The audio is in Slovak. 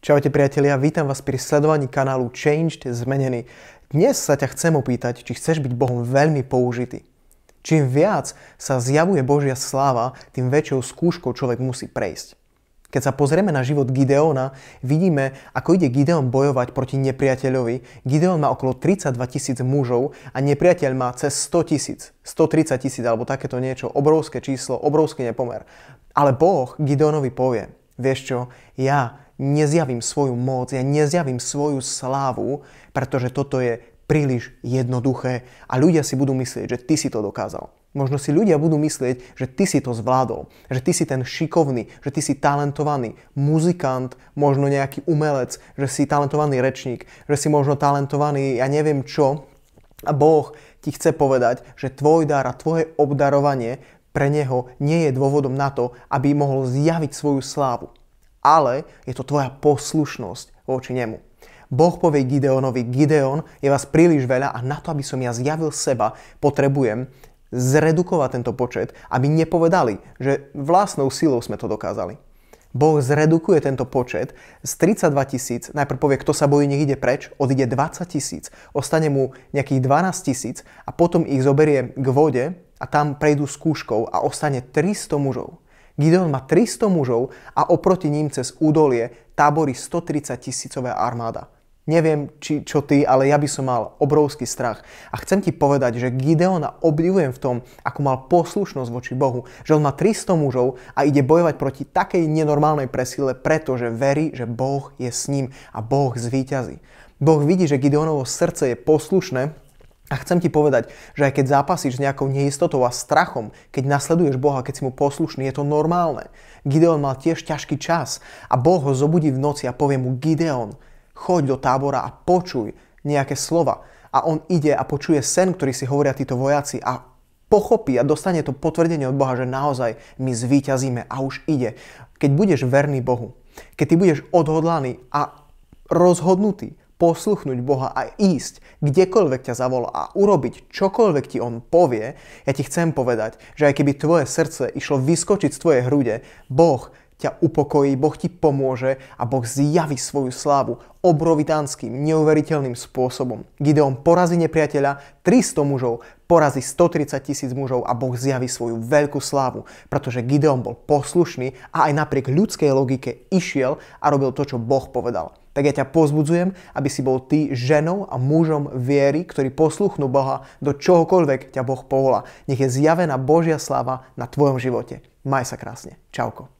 Čaute priatelia, vítam vás pri sledovaní kanálu Changed Zmenený. Dnes sa ťa chcem opýtať, či chceš byť Bohom veľmi použitý. Čím viac sa zjavuje Božia sláva, tým väčšou skúškou človek musí prejsť. Keď sa pozrieme na život Gideona, vidíme, ako ide Gideon bojovať proti nepriateľovi. Gideon má okolo 32 tisíc mužov a nepriateľ má cez 100 tisíc, 130 tisíc alebo takéto niečo, obrovské číslo, obrovský nepomer. Ale Boh Gideonovi povie, vieš čo, ja nezjavím svoju moc, ja nezjavím svoju slávu, pretože toto je príliš jednoduché a ľudia si budú myslieť, že ty si to dokázal. Možno si ľudia budú myslieť, že ty si to zvládol, že ty si ten šikovný, že ty si talentovaný muzikant, možno nejaký umelec, že si talentovaný rečník, že si možno talentovaný, ja neviem čo. A Boh ti chce povedať, že tvoj dar a tvoje obdarovanie pre neho nie je dôvodom na to, aby mohol zjaviť svoju slávu ale je to tvoja poslušnosť voči nemu. Boh povie Gideonovi, Gideon, je vás príliš veľa a na to, aby som ja zjavil seba, potrebujem zredukovať tento počet, aby nepovedali, že vlastnou silou sme to dokázali. Boh zredukuje tento počet z 32 tisíc, najprv povie, kto sa bojí, nech ide preč, odíde 20 tisíc, ostane mu nejakých 12 tisíc a potom ich zoberie k vode a tam prejdú skúškou a ostane 300 mužov. Gideon má 300 mužov a oproti ním cez údolie tábory 130 tisícová armáda. Neviem, či, čo ty, ale ja by som mal obrovský strach. A chcem ti povedať, že Gideona obdivujem v tom, ako mal poslušnosť voči Bohu, že on má 300 mužov a ide bojovať proti takej nenormálnej presile, pretože verí, že Boh je s ním a Boh zvíťazí. Boh vidí, že Gideonovo srdce je poslušné a chcem ti povedať, že aj keď zápasíš s nejakou neistotou a strachom, keď nasleduješ Boha, keď si mu poslušný, je to normálne. Gideon mal tiež ťažký čas a Boh ho zobudí v noci a povie mu Gideon, choď do tábora a počuj nejaké slova. A on ide a počuje sen, ktorý si hovoria títo vojaci a pochopí a dostane to potvrdenie od Boha, že naozaj my zvíťazíme a už ide. Keď budeš verný Bohu, keď ty budeš odhodlaný a rozhodnutý, posluchnúť Boha a ísť, kdekoľvek ťa zavolá a urobiť čokoľvek ti On povie, ja ti chcem povedať, že aj keby tvoje srdce išlo vyskočiť z tvojej hrude, Boh ťa upokojí, Boh ti pomôže a Boh zjaví svoju slávu obrovitánským, neuveriteľným spôsobom. Gideon porazí nepriateľa 300 mužov, porazí 130 tisíc mužov a Boh zjaví svoju veľkú slávu, pretože Gideon bol poslušný a aj napriek ľudskej logike išiel a robil to, čo Boh povedal tak ja ťa pozbudzujem, aby si bol ty ženou a mužom viery, ktorí posluchnú Boha do čohokoľvek ťa Boh povolá. Nech je zjavená Božia sláva na tvojom živote. Maj sa krásne. Čauko.